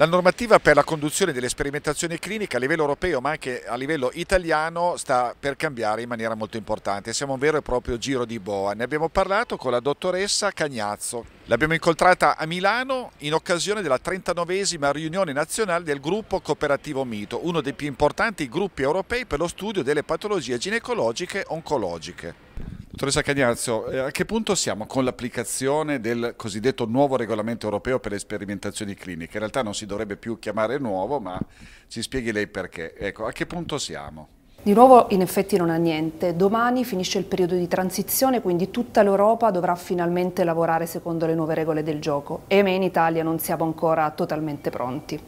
La normativa per la conduzione delle sperimentazioni cliniche a livello europeo ma anche a livello italiano sta per cambiare in maniera molto importante. Siamo un vero e proprio giro di boa. Ne abbiamo parlato con la dottoressa Cagnazzo. L'abbiamo incontrata a Milano in occasione della 39esima riunione nazionale del gruppo cooperativo Mito, uno dei più importanti gruppi europei per lo studio delle patologie ginecologiche e oncologiche. Dottoressa Cagnazzo, eh, a che punto siamo con l'applicazione del cosiddetto nuovo regolamento europeo per le sperimentazioni cliniche? In realtà non si dovrebbe più chiamare nuovo, ma ci spieghi lei perché. Ecco, a che punto siamo? Di nuovo in effetti non ha niente, domani finisce il periodo di transizione quindi tutta l'Europa dovrà finalmente lavorare secondo le nuove regole del gioco e me in Italia non siamo ancora totalmente pronti.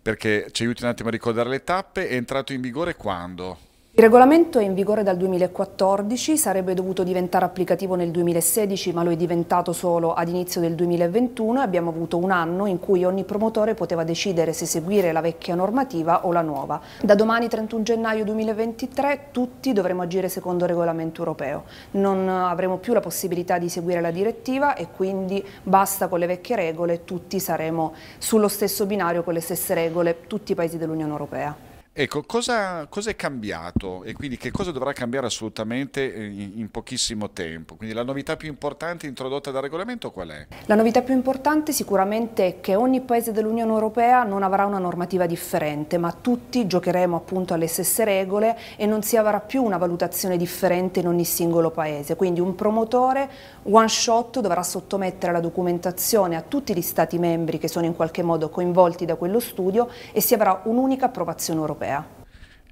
Perché ci aiuti un attimo a ricordare le tappe, è entrato in vigore quando? Il regolamento è in vigore dal 2014, sarebbe dovuto diventare applicativo nel 2016 ma lo è diventato solo ad inizio del 2021 e abbiamo avuto un anno in cui ogni promotore poteva decidere se seguire la vecchia normativa o la nuova. Da domani 31 gennaio 2023 tutti dovremo agire secondo il regolamento europeo, non avremo più la possibilità di seguire la direttiva e quindi basta con le vecchie regole, tutti saremo sullo stesso binario con le stesse regole, tutti i paesi dell'Unione Europea. Ecco, cosa, cosa, è cambiato e quindi che cosa dovrà cambiare assolutamente eh, in, in, pochissimo tempo? Quindi la novità più importante introdotta dal regolamento qual è? La novità più importante sicuramente è che ogni paese dell'Unione Europea non avrà una normativa differente, ma tutti giocheremo appunto alle stesse regole e non si avrà più una valutazione differente in ogni singolo paese. Quindi un promotore one shot dovrà sottomettere la documentazione a tutti gli stati membri che sono in qualche modo coinvolti da quello studio e si avrà un'unica approvazione europea. Yeah.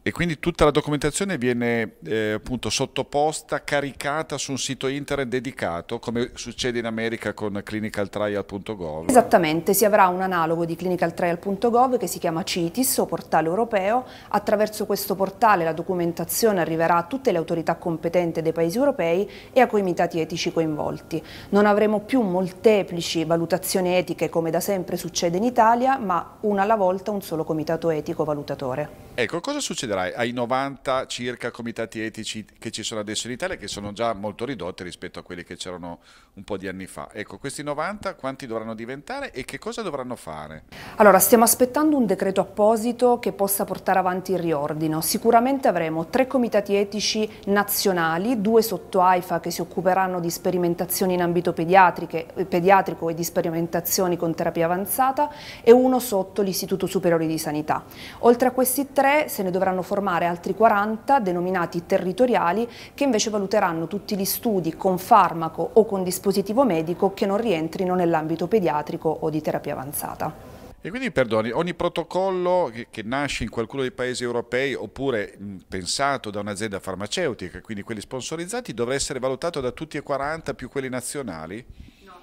E quindi tutta la documentazione viene eh, appunto sottoposta, caricata su un sito internet dedicato, come succede in America con clinicaltrial.gov. Esattamente, si avrà un analogo di clinicaltrial.gov che si chiama CITIS o portale europeo. Attraverso questo portale la documentazione arriverà a tutte le autorità competenti dei paesi europei e a comitati etici coinvolti. Non avremo più molteplici valutazioni etiche come da sempre succede in Italia, ma una alla volta un solo comitato etico valutatore. Ecco, cosa succede? succederà ai 90 circa comitati etici che ci sono adesso in Italia, che sono già molto ridotti rispetto a quelli che c'erano un po' di anni fa. Ecco, questi 90 quanti dovranno diventare e che cosa dovranno fare? Allora, stiamo aspettando un decreto apposito che possa portare avanti il riordino. Sicuramente avremo tre comitati etici nazionali, due sotto AIFA che si occuperanno di sperimentazioni in ambito eh, pediatrico e di sperimentazioni con terapia avanzata e uno sotto l'Istituto Superiore di Sanità. Oltre a questi tre se ne dovranno dovranno formare altri 40 denominati territoriali che invece valuteranno tutti gli studi con farmaco o con dispositivo medico che non rientrino nell'ambito pediatrico o di terapia avanzata. E quindi perdoni, ogni protocollo che, nasce in qualcuno dei paesi europei oppure pensato da un'azienda farmaceutica, quindi quelli sponsorizzati, dovrà essere valutato da tutti e 40 più quelli nazionali?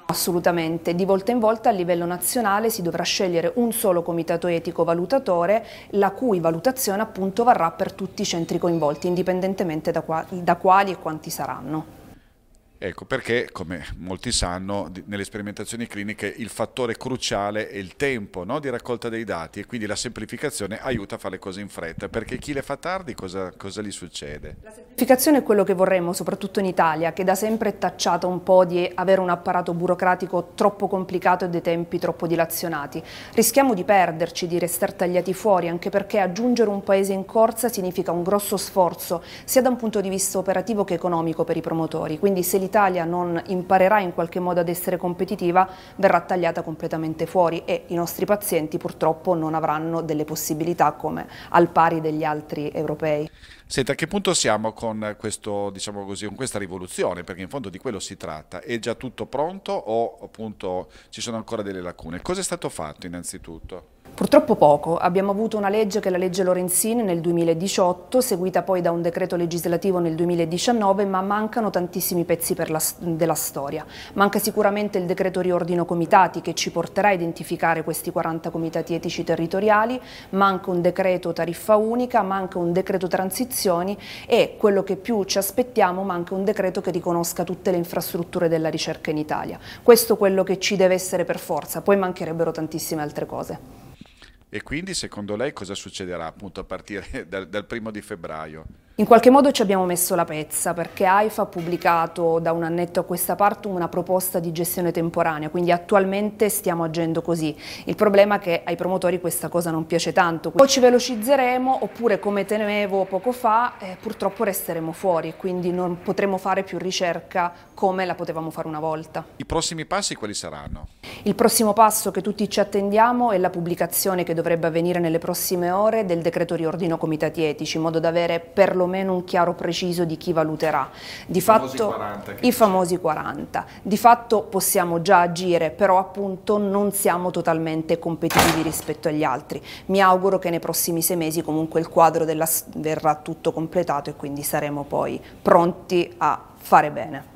Assolutamente, di volta in volta a livello nazionale si dovrà scegliere un solo comitato etico valutatore la cui valutazione appunto varrà per tutti i centri coinvolti indipendentemente da, quali e quanti saranno. Ecco perché, come molti sanno, nelle sperimentazioni cliniche il fattore cruciale è il tempo no, di raccolta dei dati e quindi la semplificazione aiuta a fare le cose in fretta, perché chi le fa tardi cosa, cosa gli succede? La semplificazione è quello che vorremmo, soprattutto in Italia, che da sempre è tacciata un po' di avere un apparato burocratico troppo complicato e dei tempi troppo dilazionati. Rischiamo di perderci, di restare tagliati fuori, anche perché aggiungere un paese in corsa significa un grosso sforzo, sia da un punto di vista operativo che economico per i promotori, quindi se li l'Italia non imparerà in qualche modo ad essere competitiva verrà tagliata completamente fuori e i nostri pazienti purtroppo non avranno delle possibilità come al pari degli altri europei. Senta, a che punto siamo con, questo, diciamo così, con questa rivoluzione? Perché in fondo di quello si tratta. È già tutto pronto o appunto ci sono ancora delle lacune? Cosa è stato fatto innanzitutto? Purtroppo poco. Abbiamo avuto una legge che è la legge Lorenzin nel 2018, seguita poi da un decreto legislativo nel 2019, ma mancano tantissimi pezzi la, della storia. Manca sicuramente il decreto riordino comitati che ci porterà a identificare questi 40 comitati etici territoriali, manca un decreto tariffa unica, manca un decreto transizioni e quello che più ci aspettiamo, manca un decreto che riconosca tutte le infrastrutture della ricerca in Italia. Questo è quello che ci deve essere per forza, poi mancherebbero tantissime altre cose. E quindi secondo lei cosa succederà appunto a partire dal, dal primo di febbraio? In qualche modo ci abbiamo messo la pezza perché AIFA ha pubblicato da un annetto a questa parte una proposta di gestione temporanea, quindi attualmente stiamo agendo così. Il problema è che ai promotori questa cosa non piace tanto. O ci velocizzeremo oppure come temevo poco fa eh, purtroppo resteremo fuori, quindi non potremo fare più ricerca come la potevamo fare una volta. I prossimi passi quali saranno? Il prossimo passo che tutti ci attendiamo è la pubblicazione che dovrebbe avvenire nelle prossime ore del decreto riordino comitati etici, in modo da avere perlomeno perlomeno un chiaro preciso di chi valuterà. Di I, fatto, famosi 40, I famosi 40. Di fatto possiamo già agire, però appunto non siamo totalmente competitivi rispetto agli altri. Mi auguro che nei prossimi sei mesi comunque il quadro della, verrà tutto completato e quindi saremo poi pronti a fare bene.